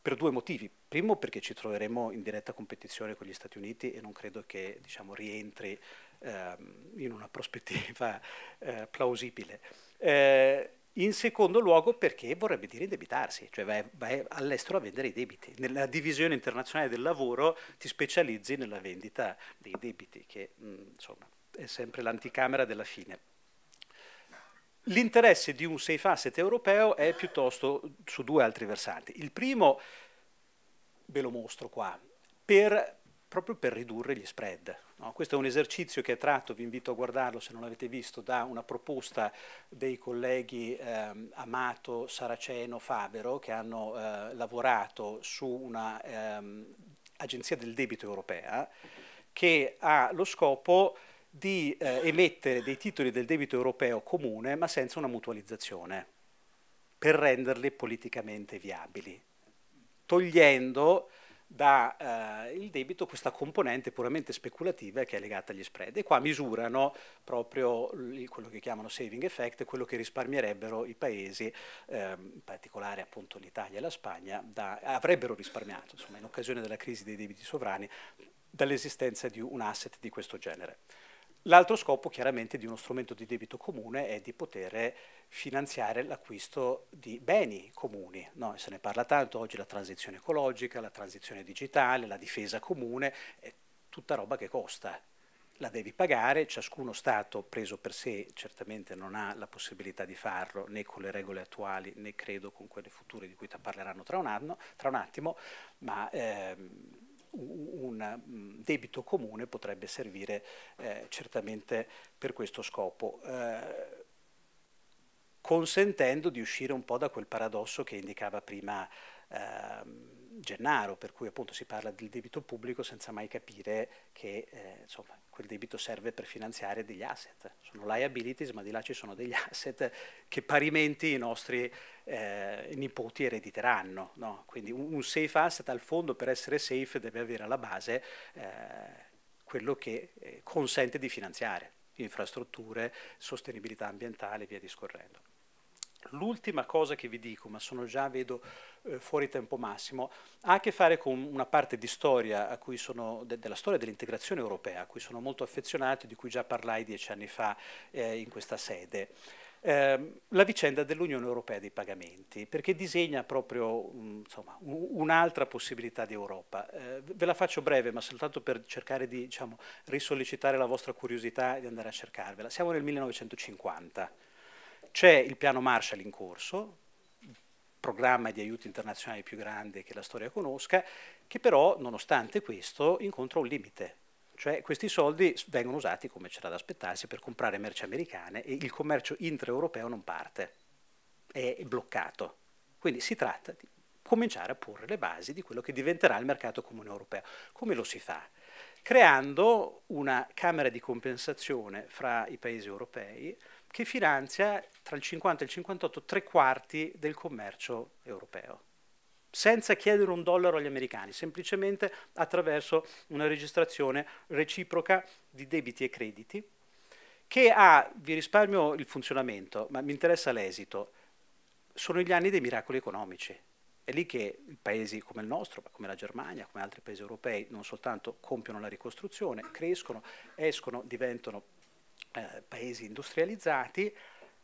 Per due motivi. Primo perché ci troveremo in diretta competizione con gli Stati Uniti e non credo che diciamo, rientri Ehm, in una prospettiva eh, plausibile. Eh, in secondo luogo perché vorrebbe dire indebitarsi, cioè vai, vai all'estero a vendere i debiti. Nella divisione internazionale del lavoro ti specializzi nella vendita dei debiti, che mm, insomma è sempre l'anticamera della fine. L'interesse di un safe asset europeo è piuttosto su due altri versanti. Il primo, ve lo mostro qua, per, proprio per ridurre gli spread, No, questo è un esercizio che è tratto, vi invito a guardarlo se non l'avete visto, da una proposta dei colleghi eh, Amato, Saraceno, Favero che hanno eh, lavorato su un'agenzia ehm, eh, del debito europea che ha lo scopo di eh, emettere dei titoli del debito europeo comune ma senza una mutualizzazione per renderli politicamente viabili, togliendo dal eh, debito questa componente puramente speculativa che è legata agli spread e qua misurano proprio quello che chiamano saving effect, quello che risparmierebbero i paesi, eh, in particolare appunto l'Italia e la Spagna, da, avrebbero risparmiato insomma, in occasione della crisi dei debiti sovrani dall'esistenza di un asset di questo genere. L'altro scopo chiaramente di uno strumento di debito comune è di poter finanziare l'acquisto di beni comuni. No, se ne parla tanto oggi la transizione ecologica, la transizione digitale, la difesa comune, è tutta roba che costa. La devi pagare, ciascuno Stato preso per sé certamente non ha la possibilità di farlo né con le regole attuali né credo con quelle future di cui ti parleranno tra un, anno, tra un attimo, ma ehm, un mm, debito comune potrebbe servire eh, certamente per questo scopo. Eh, consentendo di uscire un po' da quel paradosso che indicava prima ehm, Gennaro, per cui appunto si parla del debito pubblico senza mai capire che eh, insomma, quel debito serve per finanziare degli asset. Sono liabilities, ma di là ci sono degli asset che parimenti i nostri eh, nipoti erediteranno. No? Quindi un, un, safe asset al fondo per essere safe deve avere alla base eh, quello che eh, consente di finanziare infrastrutture, sostenibilità ambientale e via discorrendo. L'ultima cosa che vi dico, ma sono già, vedo, eh, fuori tempo massimo, ha a che fare con una parte di storia sono, de, della storia dell'integrazione europea, a cui sono molto affezionato e di cui già parlai dieci anni fa eh, in questa sede. Ehm, la vicenda dell'Unione Europea dei pagamenti, perché disegna proprio mm, un'altra possibilità di Europa. Eh, ve la faccio breve, ma soltanto per cercare di diciamo, risollecitare la vostra curiosità di andare a cercarvela. Siamo nel 1950 c'è il piano Marshall in corso, programma di aiuti internazionali più grande che la storia conosca, che però, nonostante questo, incontra un limite. Cioè questi soldi vengono usati, come c'era da aspettarsi, per comprare merci americane e il commercio intraeuropeo non parte, è bloccato. Quindi si tratta di cominciare a porre le basi di quello che diventerà il mercato comune europeo. Come lo si fa? Creando una camera di compensazione fra i paesi europei, che finanzia tra il 50 e il 58 tre quarti del commercio europeo senza chiedere un dollaro agli americani, semplicemente attraverso una registrazione reciproca di debiti e crediti, che ha, vi risparmio il funzionamento, ma mi interessa l'esito, sono gli anni dei miracoli economici. È lì che paesi come il nostro, come la Germania, come altri paesi europei, non soltanto compiono la ricostruzione, crescono, escono, diventano eh, paesi industrializzati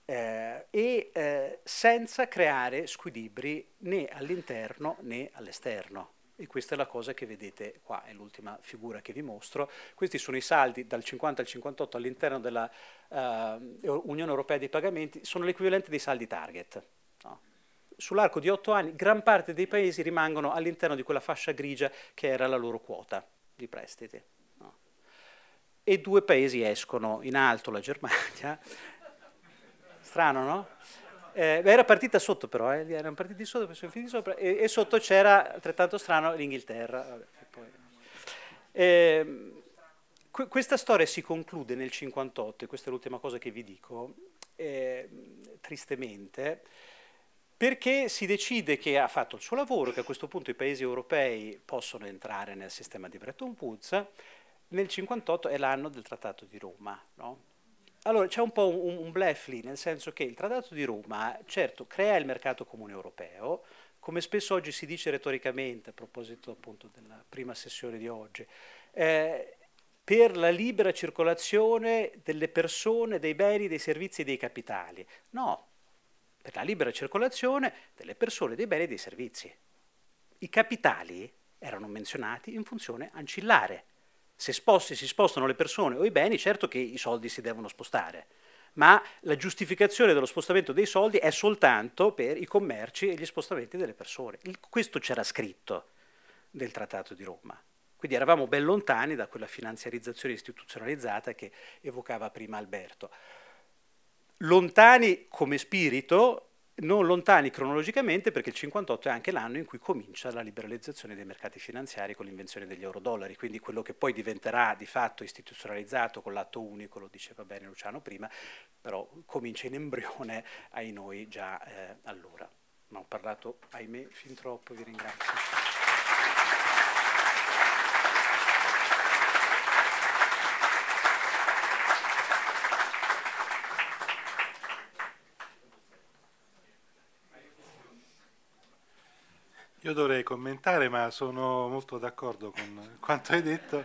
eh, e eh, senza creare squilibri né all'interno né all'esterno. E questa è la cosa che vedete qua, è l'ultima figura che vi mostro. Questi sono i saldi dal 50 al 58 all'interno della eh, Unione Europea dei Pagamenti, sono l'equivalente dei saldi target sull'arco di otto anni gran parte dei paesi rimangono all'interno di quella fascia grigia che era la loro quota di prestiti e due paesi escono, in alto la Germania, strano no? Eh, era partita sotto però, eh? erano partiti sotto, poi sono finiti sopra e, e sotto c'era altrettanto strano l'Inghilterra. Vabbè, poi... eh, qu questa storia si conclude nel 58, e questa è l'ultima cosa che vi dico, ehm, tristemente, perché si decide che ha fatto il suo lavoro, che a questo punto i paesi europei possono entrare nel sistema di Bretton Woods, nel 58 è l'anno del Trattato di Roma. No? Allora c'è un po' un, un blef lì, nel senso che il Trattato di Roma, certo, crea il mercato comune europeo, come spesso oggi si dice retoricamente, a proposito appunto della prima sessione di oggi, eh, per la libera circolazione delle persone, dei beni, dei servizi e dei capitali. No, per la libera circolazione delle persone, dei beni e dei servizi. I capitali erano menzionati in funzione ancillare, se sposti, si spostano le persone o i beni, certo che i soldi si devono spostare, ma la giustificazione dello spostamento dei soldi è soltanto per i commerci e gli spostamenti delle persone. Questo c'era scritto nel Trattato di Roma. Quindi eravamo ben lontani da quella finanziarizzazione istituzionalizzata che evocava prima Alberto. Lontani come spirito non lontani cronologicamente perché il 58 è anche l'anno in cui comincia la liberalizzazione dei mercati finanziari con l'invenzione degli euro-dollari, quindi quello che poi diventerà di fatto istituzionalizzato con l'atto unico, lo diceva bene Luciano prima, però comincia in embrione ai noi già eh, allora. Ma ho parlato, ahimè, fin troppo, vi ringrazio. Io dovrei commentare, ma sono molto d'accordo con quanto hai detto,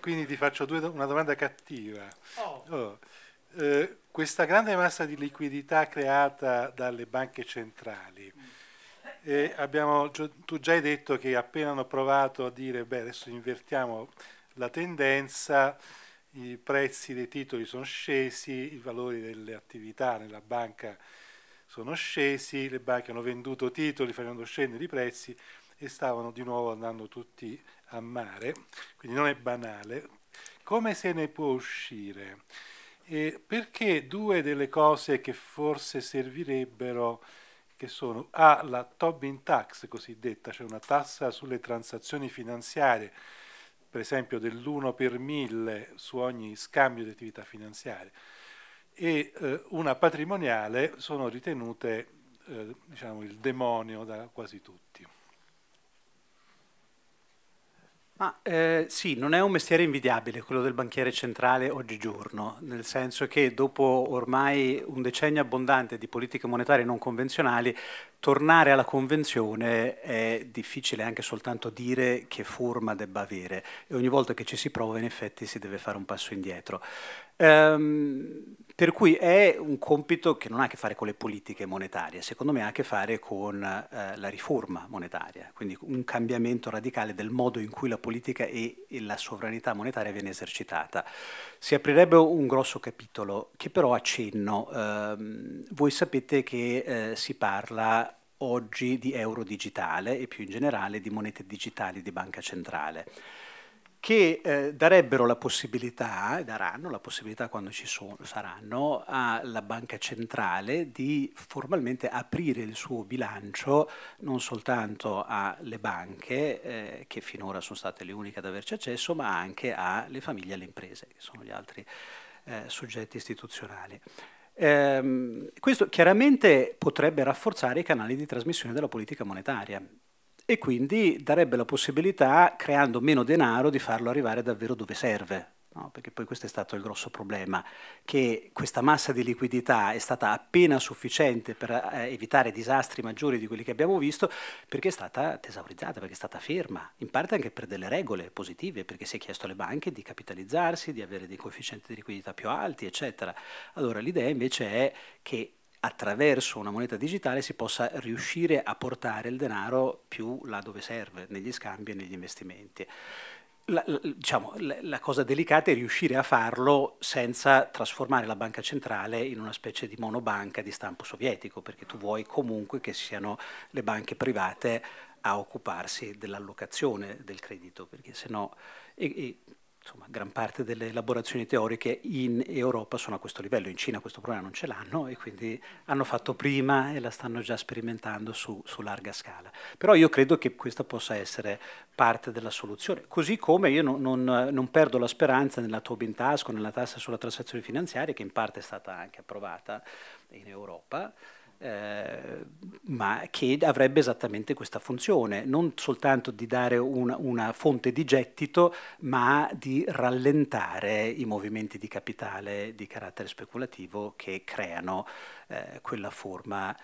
quindi ti faccio due, una domanda cattiva. Oh. Oh. Eh, questa grande massa di liquidità creata dalle banche centrali, mm. eh, abbiamo, tu già hai detto che appena hanno provato a dire beh adesso invertiamo la tendenza, i prezzi dei titoli sono scesi, i valori delle attività nella banca sono sono scesi, le banche hanno venduto titoli facendo scendere i prezzi e stavano di nuovo andando tutti a mare, quindi non è banale. Come se ne può uscire? E perché due delle cose che forse servirebbero, che sono A, la Tobin tax cosiddetta, cioè una tassa sulle transazioni finanziarie, per esempio dell'1 per 1000 su ogni scambio di attività finanziarie, e eh, una patrimoniale sono ritenute eh, diciamo, il demonio da quasi tutti. Ma eh, sì, non è un mestiere invidiabile quello del banchiere centrale oggigiorno, nel senso che dopo ormai un decennio abbondante di politiche monetarie non convenzionali, tornare alla convenzione è difficile anche soltanto dire che forma debba avere e ogni volta che ci si prova in effetti si deve fare un passo indietro. Ehm, per cui è un compito che non ha a che fare con le politiche monetarie, secondo me ha a che fare con eh, la riforma monetaria, quindi un cambiamento radicale del modo in cui la politica e, e, la sovranità monetaria viene esercitata. Si aprirebbe un grosso capitolo che però accenno. Ehm, voi sapete che eh, si parla oggi di euro digitale e più in generale di monete digitali di banca centrale che eh, darebbero la possibilità, daranno la possibilità quando ci sono, saranno, alla Banca Centrale di formalmente aprire il suo bilancio non soltanto alle banche, eh, che finora sono state le uniche ad averci accesso, ma anche alle famiglie e alle imprese, che sono gli altri eh, soggetti istituzionali. Ehm, questo chiaramente potrebbe rafforzare i canali di trasmissione della politica monetaria, e quindi darebbe la possibilità, creando meno denaro, di farlo arrivare davvero dove serve. No? Perché poi questo è stato il grosso problema, che questa massa di liquidità è stata appena sufficiente per eh, evitare disastri maggiori di quelli che abbiamo visto, perché è stata tesaurizzata, perché è stata ferma, in parte anche per delle regole positive, perché si è chiesto alle banche di capitalizzarsi, di avere dei coefficienti di liquidità più alti, eccetera. Allora l'idea invece è che attraverso una moneta digitale si possa riuscire a portare il denaro più là dove serve, negli scambi e negli investimenti. La, la, diciamo, la, la, cosa delicata è riuscire a farlo senza trasformare la banca centrale in una specie di monobanca di stampo sovietico, perché tu vuoi comunque che siano le banche private a occuparsi dell'allocazione del credito, perché se no... E, e, insomma, gran parte delle elaborazioni teoriche in Europa sono a questo livello, in Cina questo problema non ce l'hanno e quindi hanno fatto prima e la stanno già sperimentando su, su, larga scala. Però io credo che questa possa essere parte della soluzione, così come io non, non, non perdo la speranza nella Tobin Task nella tassa sulla transazione finanziaria che in parte è stata anche approvata in Europa, eh, ma che avrebbe esattamente questa funzione, non soltanto di dare una, una, fonte di gettito, ma di rallentare i movimenti di capitale di carattere speculativo che creano eh, quella forma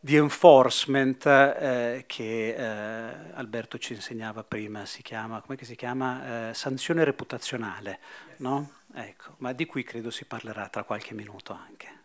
di enforcement eh, che eh, Alberto ci insegnava prima, si chiama, come si chiama? Eh, sanzione reputazionale, yes. no? Ecco, ma di cui credo si parlerà tra qualche minuto anche.